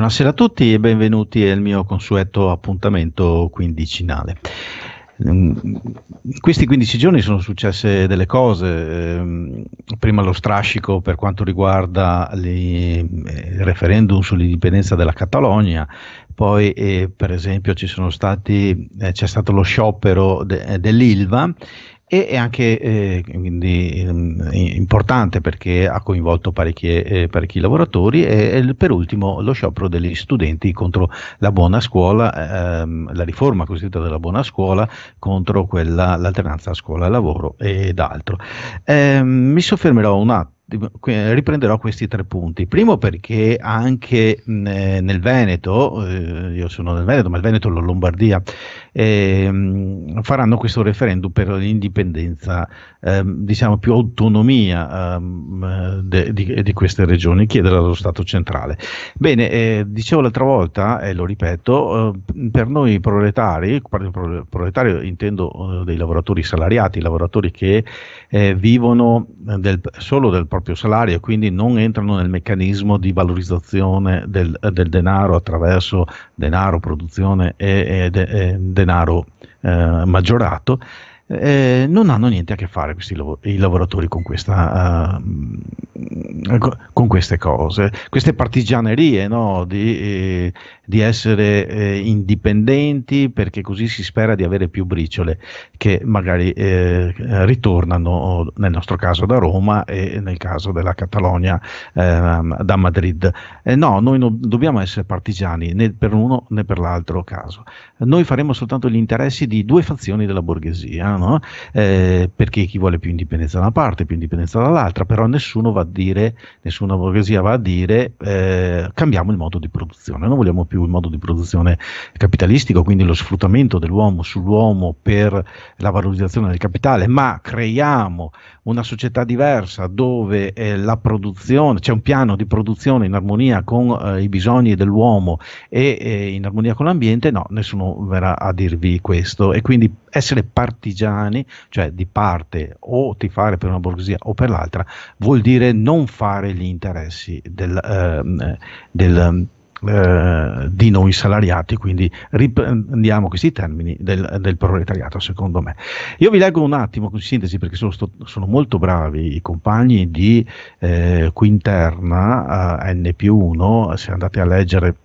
Buonasera a tutti e benvenuti al mio consueto appuntamento quindicinale. In mm, questi 15 giorni sono successe delle cose, ehm, prima lo strascico per quanto riguarda il eh, referendum sull'indipendenza della Catalogna, poi eh, per esempio stati, eh, c'è stato lo sciopero de- dell'ILVA e è anche eh, quindi, mh, ehm, importante perché ha coinvolto eh, parecchi lavoratori e, e, per ultimo lo sciopero degli studenti contro la buona scuola, ehm, la riforma cosiddetta della buona scuola contro quella, l'alternanza scuola-lavoro ed altro. Eh, mi soffermerò un attimo eh, riprenderò questi tre punti. Primo perché anche eh, nel Veneto, eh, io sono nel Veneto, ma il Veneto è la Lombardia, ehm, faranno questo referendum per l'indipendenza, ehm, diciamo più autonomia ehm, de, di, di, queste regioni, chiedere allo Stato centrale. Bene, eh, dicevo l'altra volta e eh, lo ripeto, eh, per noi proletari, proletario intendo eh, dei lavoratori salariati, lavoratori che eh, vivono del, solo del proprio salario e quindi non entrano nel meccanismo di valorizzazione del, del denaro attraverso denaro, produzione e, e, e denaro denaro eh, maggiorato eh, non hanno niente a che fare questi lav- i lavoratori con, questa, uh, con, queste cose, queste partigianerie no? di, eh, di, essere eh, indipendenti perché così si spera di avere più briciole che magari eh, ritornano nel nostro caso da Roma e nel caso della Catalogna ehm, da Madrid. Eh, no, noi non dobbiamo essere partigiani né per uno né per l'altro caso, noi faremo soltanto gli interessi di due fazioni della borghesia no? eh, perché chi vuole più indipendenza da una parte, più indipendenza dall'altra, però nessuno va a dire, nessuna borghesia va a dire eh, cambiamo il modo di produzione, non vogliamo più il modo di produzione capitalistico, quindi lo sfruttamento dell'uomo sull'uomo per la valorizzazione del capitale, ma creiamo una società diversa dove eh, la produzione, c'è un piano di produzione in armonia con eh, i bisogni dell'uomo e eh, in armonia con l'ambiente, no, nessuno verrà a dirvi questo e quindi essere partigiani, cioè di parte o ti fare per una borghesia o per l'altra, vuol dire non fare gli interessi del, eh, del eh, di noi salariati, quindi riprendiamo questi termini del, del, proletariato, secondo me. Io vi leggo un attimo in sintesi perché sono, sto, sono molto bravi i compagni di eh, Quinterna eh, N più 1, se andate a leggere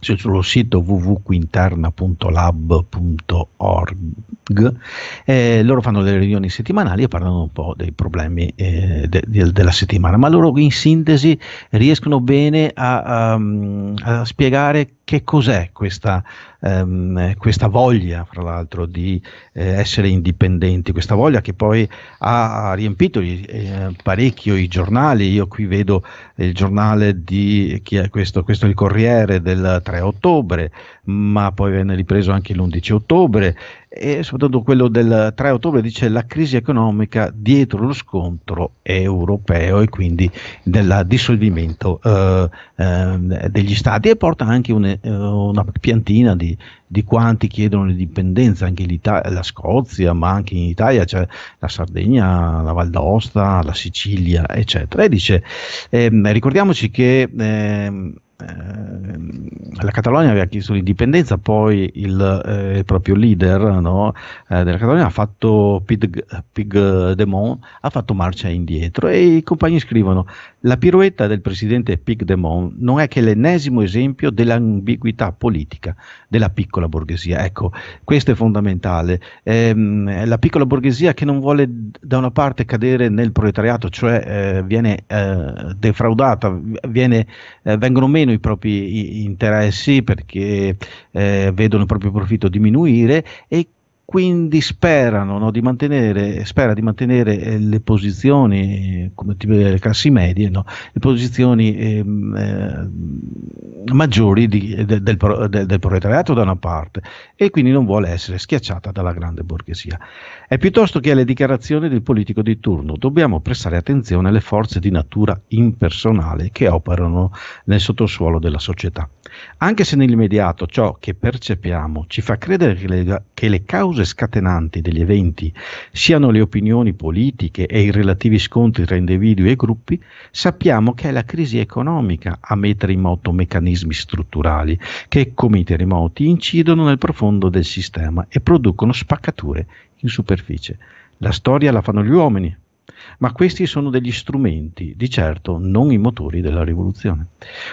sullo sito www.quinterna.lab.org eh, loro fanno delle riunioni settimanali e parlano un po' dei problemi eh, de, de, della settimana ma loro in sintesi riescono bene a, a, a spiegare che cos'è questa, ehm, questa voglia, fra l'altro, di eh, essere indipendenti, questa voglia che poi ha riempito eh, parecchio i giornali. Io qui vedo il giornale di chi è questo, questo è il Corriere del 3 ottobre, ma poi venne ripreso anche l'11 ottobre e soprattutto quello del 3 ottobre dice la crisi economica dietro lo scontro europeo e quindi del dissolvimento eh, eh, degli stati e porta anche un, eh, una piantina di, di, quanti chiedono l'indipendenza, anche la Scozia, ma anche in Italia c'è cioè la Sardegna, la Val d'Aosta, la Sicilia, eccetera. E dice, ehm, ricordiamoci che... Ehm, Ehm, la Catalogna aveva chiesto l'indipendenza, poi il, eh, il proprio leader no, eh, della Catalogna ha fatto Pig, Pig Demont, ha fatto marcia indietro e i compagni scrivono la piruetta del presidente Pig Demont non è che l'ennesimo esempio dell'ambiguità politica della piccola borghesia. Ecco, questo è fondamentale. Ehm, la piccola borghesia che non vuole da una parte cadere nel proletariato, cioè eh, viene eh, defraudata, viene, eh, vengono meno meno i propri interessi perché eh, vedono il proprio profitto diminuire e quindi sperano, no, di mantenere, spera di mantenere eh, le posizioni, come tipo delle classi medie, no, le posizioni eh, eh, maggiori di, de, del, pro, de, del, proletariato da una parte e quindi non vuole essere schiacciata dalla grande borghesia. È piuttosto che alle dichiarazioni del politico di turno, dobbiamo prestare attenzione alle forze di natura impersonale che operano nel sottosuolo della società. Anche se nell'immediato ciò che percepiamo ci fa credere che le, che le cause cause scatenanti degli eventi siano le opinioni politiche e i relativi scontri tra individui e gruppi, sappiamo che è la crisi economica a mettere in moto meccanismi strutturali che, come i terremoti, incidono nel profondo del sistema e producono spaccature in superficie. La storia la fanno gli uomini, ma questi sono degli strumenti, di certo non i motori della rivoluzione.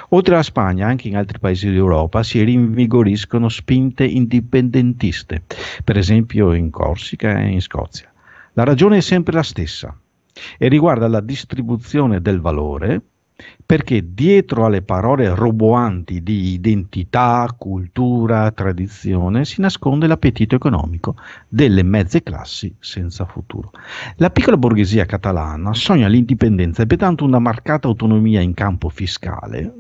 Oltre alla Spagna, anche in altri paesi d'Europa si rinvigoriscono spinte indipendentiste, per esempio in Corsica e in Scozia. La ragione è sempre la stessa e riguarda la distribuzione del valore perché dietro alle parole roboanti di identità, cultura, tradizione si nasconde l'appetito economico delle mezze classi senza futuro. La piccola borghesia catalana sogna l'indipendenza e pertanto una marcata autonomia in campo fiscale.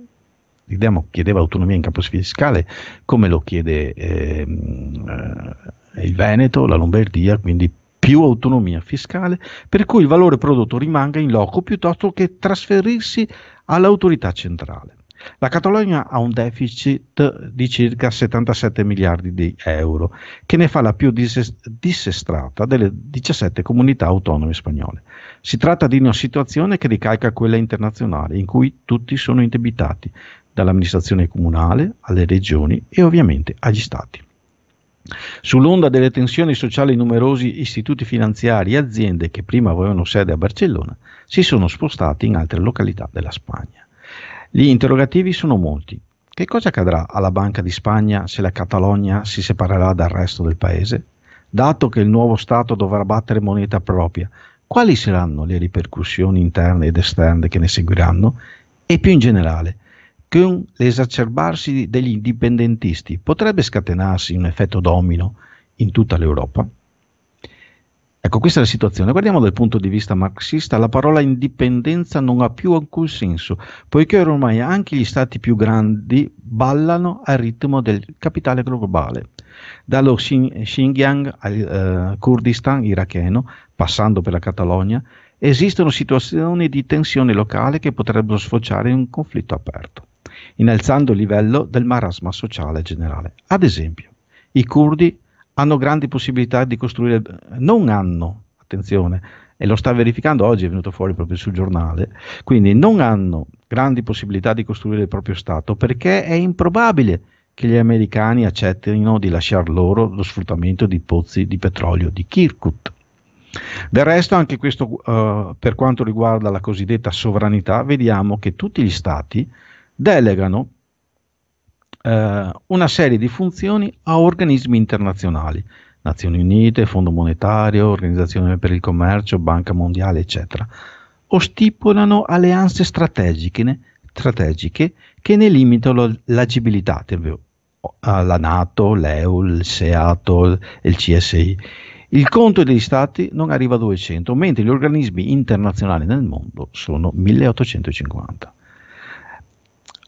Ricordiamo chiedeva autonomia in campo fiscale come lo chiede ehm, eh, il Veneto, la Lombardia, quindi più autonomia fiscale, per cui il valore prodotto rimanga in loco piuttosto che trasferirsi all'autorità centrale. La Catalogna ha un deficit di circa 77 miliardi di euro, che ne fa la più dissestrata delle 17 comunità autonome spagnole. Si tratta di una situazione che ricalca quella internazionale, in cui tutti sono indebitati, dall'amministrazione comunale alle regioni e ovviamente agli stati. Sull'onda delle tensioni sociali numerosi istituti finanziari e aziende che prima avevano sede a Barcellona si sono spostati in altre località della Spagna. Gli interrogativi sono molti. Che cosa accadrà alla Banca di Spagna se la Catalogna si separerà dal resto del paese? Dato che il nuovo Stato dovrà battere moneta propria, quali saranno le ripercussioni interne ed esterne che ne seguiranno? E più in generale, con l'esacerbarsi degli indipendentisti potrebbe scatenarsi un effetto domino in tutta l'Europa? Ecco, questa è la situazione. Guardiamo dal punto di vista marxista, la parola indipendenza non ha più alcun senso, poiché ormai anche gli stati più grandi ballano al ritmo del capitale globale. Dallo Xinjiang al eh, Kurdistan iracheno, passando per la Catalogna, esistono situazioni di tensione locale che potrebbero sfociare in un conflitto aperto innalzando il livello del marasma sociale generale. Ad esempio, i curdi hanno grandi possibilità di costruire, non hanno, attenzione, e lo sta verificando oggi, è venuto fuori proprio sul giornale, quindi non hanno grandi possibilità di costruire il proprio Stato perché è improbabile che gli americani accettino di lasciar loro lo sfruttamento di pozzi di petrolio di Kirkut. Del resto, anche questo, uh, per quanto riguarda la cosiddetta sovranità, vediamo che tutti gli Stati delegano eh, una serie di funzioni a organismi internazionali, Nazioni Unite, Fondo Monetario, Organizzazione per il Commercio, Banca Mondiale, eccetera, o stipulano alleanze strategiche, ne, strategiche che ne limitano l'agibilità, tipo la Nato, l'EU, il SEATO, il CSI. Il conto degli stati non arriva a 200, mentre gli organismi internazionali nel mondo sono 1850.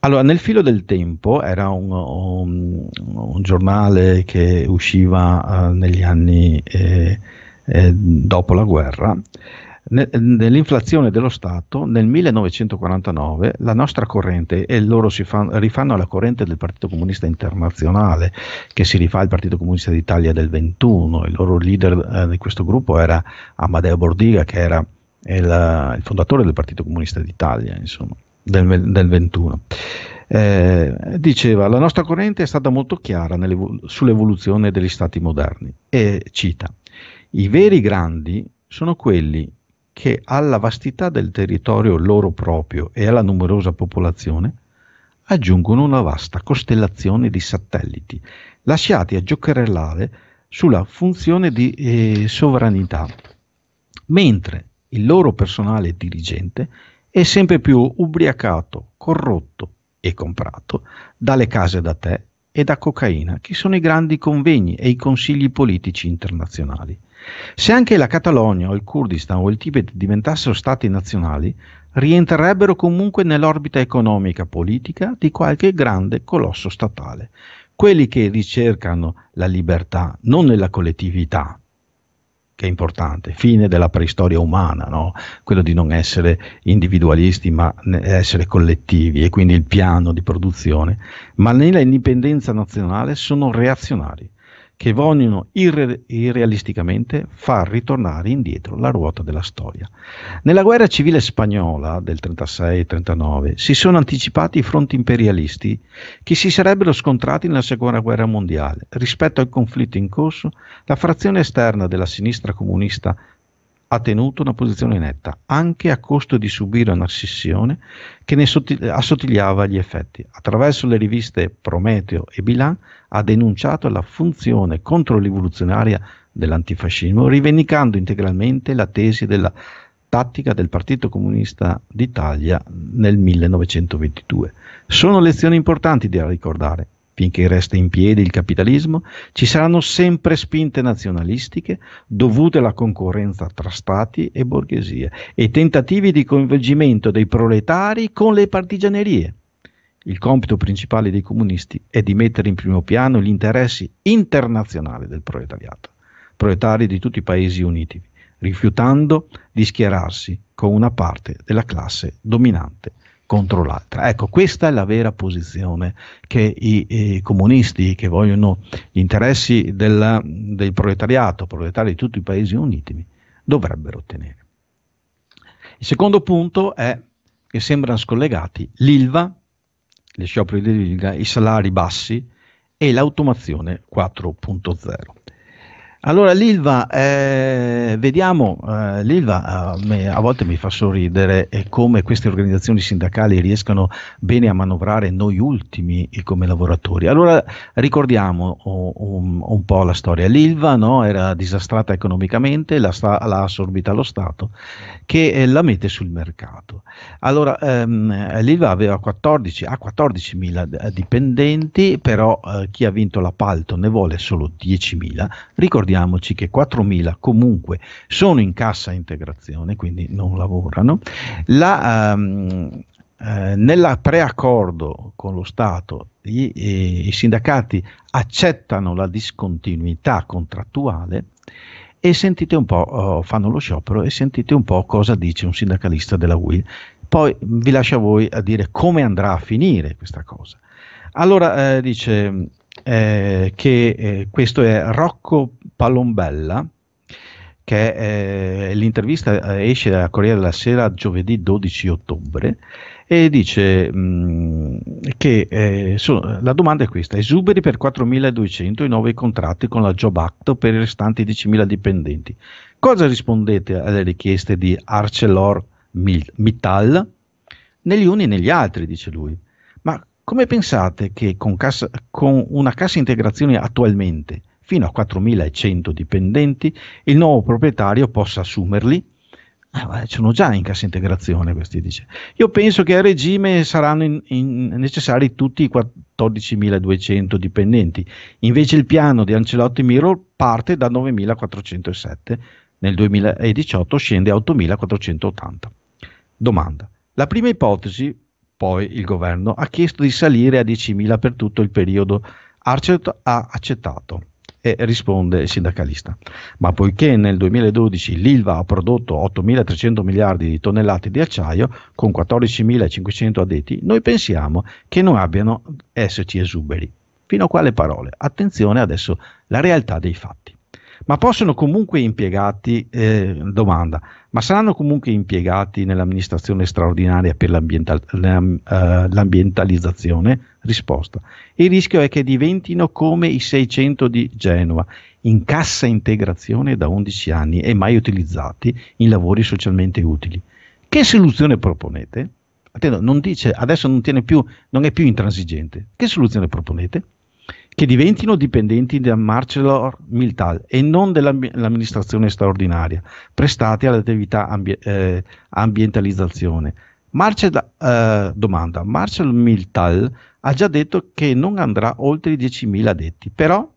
Allora, nel filo del tempo era un, un, un giornale che usciva uh, negli anni eh, eh, dopo la guerra. nell'inflazione dello Stato, nel 1949, la nostra corrente, e loro si fan, rifanno alla corrente del Partito Comunista Internazionale, che si rifà al Partito Comunista d'Italia del 21, il loro leader eh, di questo gruppo era Amadeo Bordiga, che era il, il fondatore del Partito Comunista d'Italia, insomma del, del 21. Eh, diceva la nostra corrente è stata molto chiara sull'evoluzione degli stati moderni e cita i veri grandi sono quelli che alla vastità del territorio loro proprio e alla numerosa popolazione aggiungono una vasta costellazione di satelliti lasciati a giocherellare sulla funzione di eh, sovranità mentre il loro personale dirigente e sempre più ubriacato, corrotto e comprato dalle case da tè e da cocaina, che sono i grandi convegni e i consigli politici internazionali. Se anche la Catalogna o il Kurdistan o il Tibet diventassero stati nazionali, rientrerebbero comunque nell'orbita economica politica di qualche grande colosso statale. Quelli che ricercano la libertà non nella collettività, che è importante, fine della preistoria umana, no? quello di non essere individualisti ma essere collettivi e quindi il piano di produzione, ma nella indipendenza nazionale sono reazionari che vogliono irre- irrealisticamente far ritornare indietro la ruota della storia. Nella guerra civile spagnola del 36-39 si sono anticipati i fronti imperialisti che si sarebbero scontrati nella seconda guerra mondiale. Rispetto al conflitto in corso, la frazione esterna della sinistra comunista ha tenuto una posizione netta, anche a costo di subire una scissione che ne assottigliava gli effetti. Attraverso le riviste Prometeo e Bilan ha denunciato la funzione controrivoluzionaria dell'antifascismo, rivendicando integralmente la tesi della tattica del Partito Comunista d'Italia nel 1922. Sono lezioni importanti da ricordare, finché resta in piedi il capitalismo, ci saranno sempre spinte nazionalistiche dovute alla concorrenza tra stati e borghesie e tentativi di coinvolgimento dei proletari con le partigianerie. Il compito principale dei comunisti è di mettere in primo piano gli interessi internazionali del proletariato, proletari di tutti i paesi uniti, rifiutando di schierarsi con una parte della classe dominante contro l'altra. Ecco, questa è la vera posizione che i, i comunisti che vogliono gli interessi della, del proletariato, proletari di tutti i paesi uniti, dovrebbero ottenere. Il secondo punto è che sembrano scollegati l'ILVA, le scioperi dell'ILVA, i salari bassi e l'automazione 4.0. Allora l'Ilva, eh, vediamo, eh, l'Ilva eh, me, a volte mi fa sorridere eh, come queste organizzazioni sindacali riescano bene a manovrare noi ultimi eh, come lavoratori. Allora ricordiamo oh, un, un, po' la storia. L'Ilva no, era disastrata economicamente, l'ha, l'ha assorbita lo Stato che eh, la mette sul mercato. Allora ehm, l'Ilva aveva 14, ha 14.000 dipendenti, però chi ha vinto l'appalto ne vuole solo 10.000. Ricordiamo ricordiamoci che 4.000 comunque sono in cassa integrazione, quindi non lavorano. La, um, eh, nella preaccordo con lo Stato gli, i, i sindacati accettano la discontinuità contrattuale e sentite un po', oh, fanno lo sciopero e sentite un po' cosa dice un sindacalista della UIL. Poi vi lascio a voi a dire come andrà a finire questa cosa. Allora eh, dice eh, che eh, questo è Rocco Palombella, che eh, l'intervista eh, esce da Corriere della Sera giovedì 12 ottobre e dice mh, mm, che eh, so, la domanda è questa, esuberi per 4.200 i nuovi contratti con la Job Act per i restanti 10.000 dipendenti. Cosa rispondete alle richieste di ArcelorMittal? Negli uni e negli altri, dice lui. Come pensate che con, cassa, con una cassa integrazione attualmente fino a 4.100 dipendenti il nuovo proprietario possa assumerli? Ah, sono già in cassa integrazione questi dice. Io penso che a regime saranno in, in necessari tutti i 14.200 dipendenti, invece il piano di Ancelotti Miro parte da 9.407, nel 2018 scende a 8.480. Domanda. La prima ipotesi poi il governo ha chiesto di salire a 10.000 per tutto il periodo. Arcet ha accettato e risponde il sindacalista. Ma poiché nel 2012 l'ILVA ha prodotto 8.300 miliardi di tonnellate di acciaio con 14.500 addetti, noi pensiamo che non abbiano esserci esuberi. Fino a quale parole? Attenzione adesso, la realtà dei fatti ma possono comunque impiegati, eh, domanda, ma saranno comunque impiegati nell'amministrazione straordinaria per l'ambiental, eh, l'ambientalizzazione? Risposta. Il rischio è che diventino come i 600 di Genova, in cassa integrazione da 11 anni e mai utilizzati in lavori socialmente utili. Che soluzione proponete? Attendo, non dice, adesso non, più, non è più intransigente. Che soluzione proponete? che diventino dipendenti da Marcelor Miltal e non dell'amministrazione straordinaria, prestati all'attività ambi- eh, ambientalizzazione. Marcel, eh, domanda, Marcel Miltal ha già detto che non andrà oltre i 10.000 addetti, però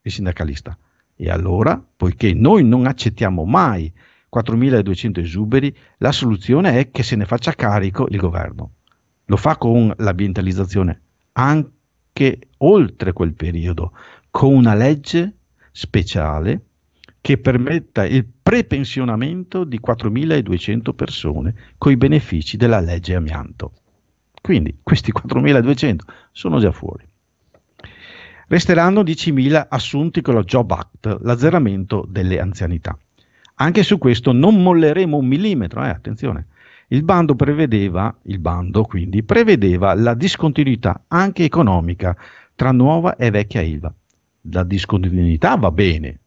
il sindacalista. E allora, poiché noi non accettiamo mai 4.200 esuberi, la soluzione è che se ne faccia carico il governo. Lo fa con l'ambientalizzazione, anche che oltre quel periodo, con una legge speciale che permetta il prepensionamento di 4.200 persone con i benefici della legge amianto. Quindi questi 4.200 sono già fuori. Resteranno 10.000 assunti con la Job Act, l'azzeramento delle anzianità. Anche su questo non molleremo un millimetro, eh, attenzione. Il bando, prevedeva, il bando quindi, prevedeva la discontinuità anche economica tra nuova e vecchia ILVA. La discontinuità va bene.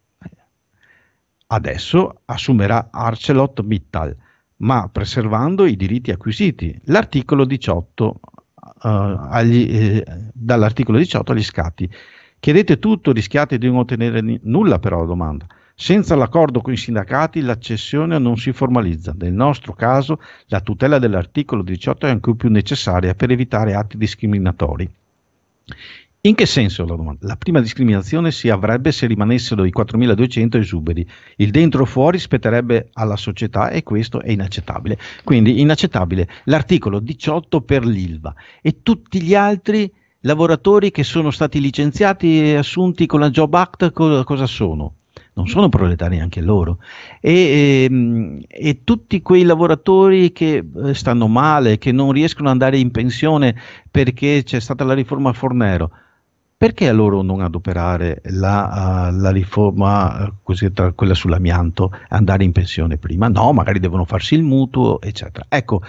Adesso assumerà Arcelot Mittal, ma preservando i diritti acquisiti. L'articolo 18 Uh, eh, agli, eh, dall'articolo 18 agli scatti. Chiedete tutto, rischiate di non ottenere n- nulla però, domanda. Senza l'accordo con i sindacati l'accessione non si formalizza. Nel nostro caso la tutela dell'articolo 18 è ancora più necessaria per evitare atti discriminatori. In che senso la domanda? La prima discriminazione si avrebbe se rimanessero i 4.200 esuberi, il dentro o fuori spetterebbe alla società e questo è inaccettabile. Quindi inaccettabile l'articolo 18 per l'ILVA e tutti gli altri lavoratori che sono stati licenziati e assunti con la Job Act cosa sono? non sono proletari anche loro. E, e, ehm, e, tutti quei lavoratori che eh, stanno male, che non riescono ad andare in pensione perché c'è stata la riforma Fornero, perché a loro non adoperare la, uh, la riforma uh, eh, cosiddetta quella sull'amianto, andare in pensione prima? No, magari devono farsi il mutuo, eccetera. Ecco,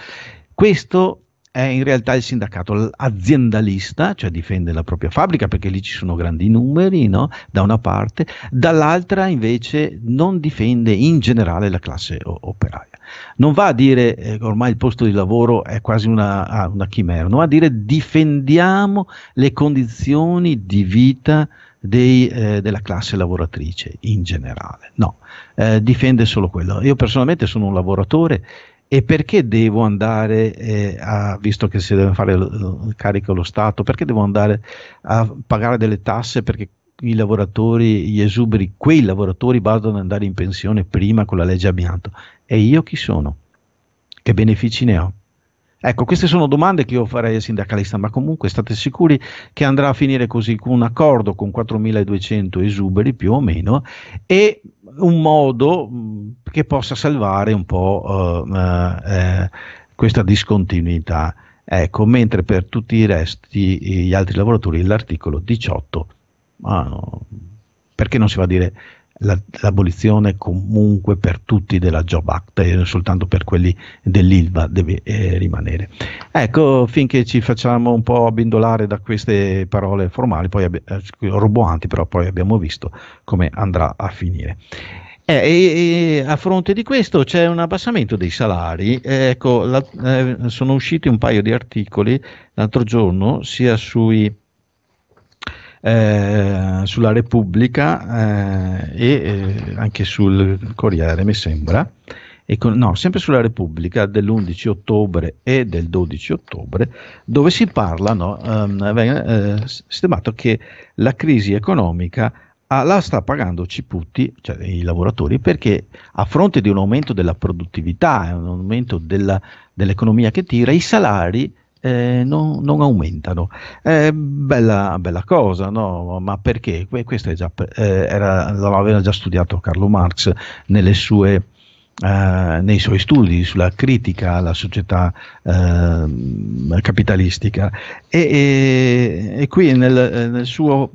questo è in realtà il sindacato aziendalista, cioè difende la propria fabbrica perché lì ci sono grandi numeri, no? da una parte, dall'altra invece non difende in generale la classe operaia. Non va a dire eh, ormai il posto di lavoro è quasi una, ah, una chimera, non va a dire difendiamo le condizioni di vita dei, eh, della classe lavoratrice in generale. No, eh, difende solo quello. Io personalmente sono un lavoratore e perché devo andare eh, a, visto che si deve fare il carico allo Stato, perché devo andare a pagare delle tasse perché i lavoratori, gli esuberi, quei lavoratori vadano ad andare in pensione prima con la legge amianto e io chi sono? Che benefici ne ho? Ecco, queste sono domande che io farei al sindacalista, ma comunque state sicuri che andrà a finire così con un accordo con 4.200 esuberi più o meno e un modo che possa salvare un po' uh, uh, questa discontinuità. Ecco, mentre per tutti i resti, gli altri lavoratori, l'articolo 18, ah, no, perché non si va a dire l'abolizione comunque per tutti della Job Act e soltanto per quelli dell'ILVA deve eh, rimanere. Ecco, finché ci facciamo un po' abbindolare da queste parole formali, poi abbi- eh, roboanti, però poi abbiamo visto come andrà a finire. Eh, e, e, a fronte di questo c'è un abbassamento dei salari. Eh, ecco, la, eh, sono usciti un paio di articoli l'altro giorno sia sui eh, sulla Repubblica eh, e eh, anche sul Corriere, mi sembra. Con, no, sempre sulla Repubblica dell'11 ottobre e del 12 ottobre, dove si parla, no, ehm, eh, sistemato che la crisi economica ah, la sta pagando Ciputti, cioè i lavoratori, perché a fronte di un aumento della produttività, un aumento della, dell'economia che tira, i salari eh, non, non, aumentano. Eh, bella, bella, cosa, no? ma perché? Questo già, eh, era, l'aveva già studiato Carlo Marx sue, eh, nei suoi studi sulla critica alla società eh, capitalistica e, e, e qui nel, nel, suo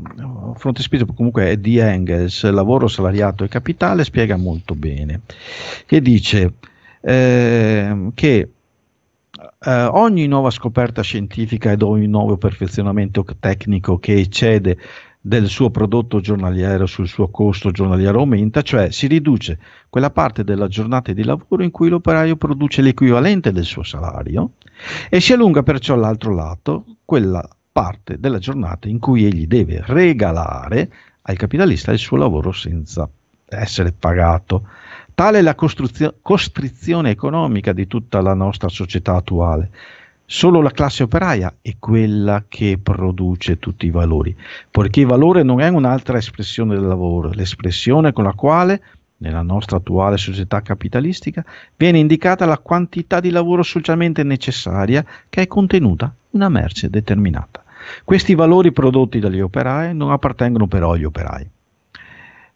frontespizio comunque è di Engels lavoro salariato e capitale spiega molto bene che dice eh, che eh, ogni nuova scoperta scientifica ed ogni nuovo perfezionamento tecnico che eccede del suo prodotto giornaliero sul suo costo giornaliero aumenta, cioè si riduce quella parte della giornata di lavoro in cui l'operaio produce l'equivalente del suo salario e si allunga perciò all'altro lato quella parte della giornata in cui egli deve regalare al capitalista il suo lavoro senza essere pagato. Tale è la costrizione economica di tutta la nostra società attuale. Solo la classe operaia è quella che produce tutti i valori, poiché il valore non è un'altra espressione del lavoro, l'espressione con la quale, nella nostra attuale società capitalistica, viene indicata la quantità di lavoro socialmente necessaria che è contenuta in una merce determinata. Questi valori prodotti dagli operai non appartengono però agli operai.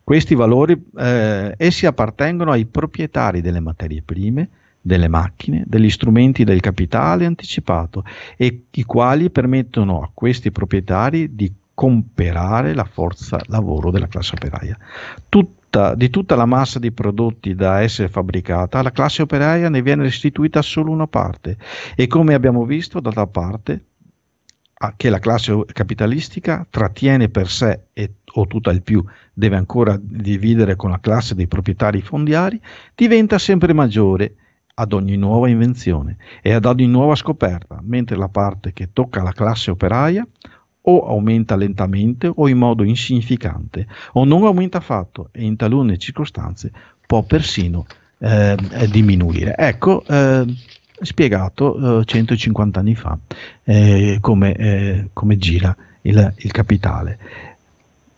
Questi valori, eh, essi appartengono ai proprietari delle materie prime, delle macchine, degli strumenti del capitale anticipato e i quali permettono a questi proprietari di comperare la forza lavoro della classe operaia. Tutta, di tutta la massa di prodotti da essere fabbricata, la classe operaia ne viene restituita solo una parte e come abbiamo visto, d'altra parte, che la classe capitalistica trattiene per sé e, o tutta il più deve ancora dividere con la classe dei proprietari fondiari, diventa sempre maggiore ad ogni nuova invenzione e ad ogni nuova scoperta, mentre la parte che tocca la classe operaia o aumenta lentamente o in modo insignificante o non aumenta affatto e in talune circostanze può persino ehm, eh, diminuire. Ecco, eh, spiegato eh, 150 anni fa eh, come, eh, come, gira il, il capitale.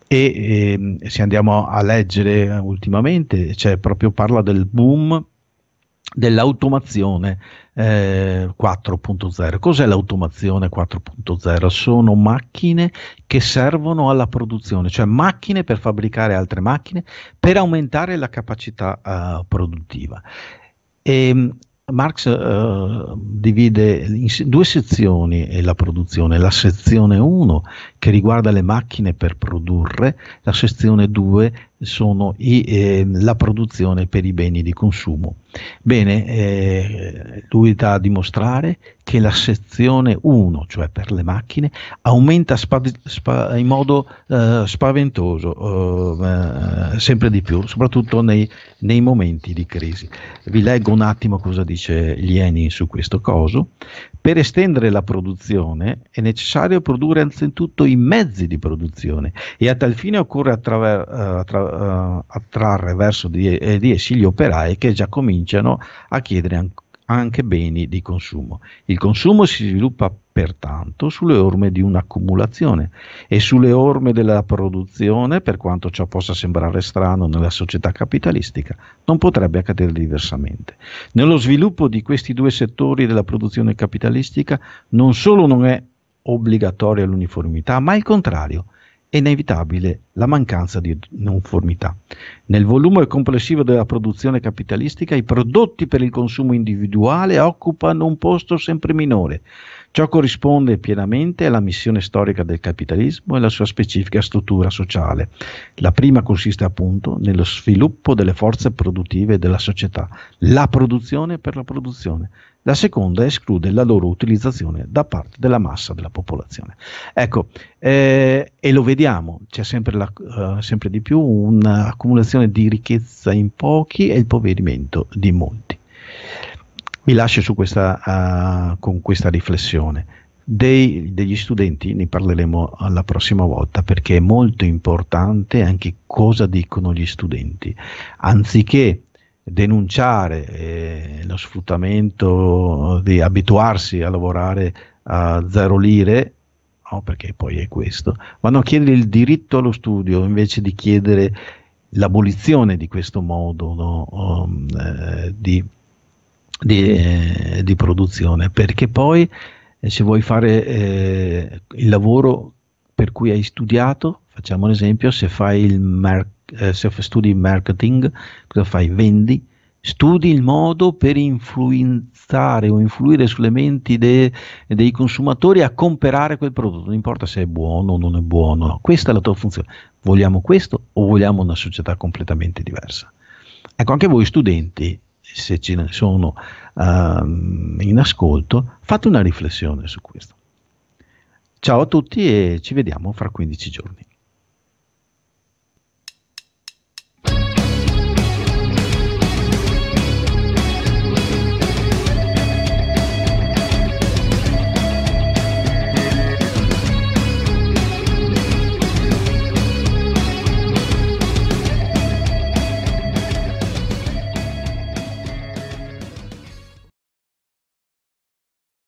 E ehm, se andiamo a leggere ultimamente, cioè proprio parla del boom dell'automazione eh, 4.0. Cos'è l'automazione 4.0? Sono macchine che servono alla produzione, cioè macchine per fabbricare altre macchine per aumentare la capacità eh, produttiva. E, ehm, Marx eh, divide in due sezioni eh, la produzione, la sezione 1 che riguarda le macchine per produrre, la sezione 2 sono i, eh, la produzione per i beni di consumo. Bene, eh, lui sta a dimostrare che la sezione 1, cioè per le macchine, aumenta spav- spa- in modo eh, spaventoso, eh, eh, sempre di più, soprattutto nei, nei, momenti di crisi. Vi leggo un attimo cosa dice Lieni su questo coso per estendere la produzione è necessario produrre anzitutto i mezzi di produzione e a tal fine occorre attraver- eh, attra- eh, attrarre verso di, eh, di essi gli operai che già cominciano a chiedere ancora anche beni di consumo. Il consumo si sviluppa pertanto sulle orme di un'accumulazione e sulle orme della produzione, per quanto ciò possa sembrare strano nella società capitalistica, non potrebbe accadere diversamente. Nello sviluppo di questi due settori della produzione capitalistica non solo non è obbligatoria l'uniformità, ma il contrario, è inevitabile la mancanza di uniformità. Nel volume complessivo della produzione capitalistica i prodotti per il consumo individuale occupano un posto sempre minore. Ciò corrisponde pienamente alla missione storica del capitalismo e alla sua specifica struttura sociale. La prima consiste appunto nello sviluppo delle forze produttive della società, la produzione per la produzione, la seconda esclude la loro utilizzazione da parte della massa della popolazione. Ecco, eh, e lo vediamo, c'è sempre, la, uh, sempre di più un'accumulazione di ricchezza in pochi e il poverimento di molti. Mi lascio questa, uh, con questa riflessione. Dei, degli studenti ne parleremo la prossima volta perché è molto importante anche cosa dicono gli studenti. Anziché denunciare eh, lo sfruttamento di abituarsi a lavorare a zero lire, no, perché poi è questo, vanno a chiedere il diritto allo studio invece di chiedere l'abolizione di questo modo no, um, eh, di, di, eh, di, produzione, perché poi eh, se vuoi fare eh, il lavoro per cui hai studiato, facciamo un esempio, se fai il mercato eh, se studi marketing, cosa fai? Vendi, studi il modo per influenzare o influire sulle menti de, dei consumatori a comprare quel prodotto, non importa se è buono o non è buono, no. questa è la tua funzione. Vogliamo questo o vogliamo una società completamente diversa? Ecco, anche voi studenti, se ce ne sono uh, in ascolto, fate una riflessione su questo. Ciao a tutti e ci vediamo fra 15 giorni.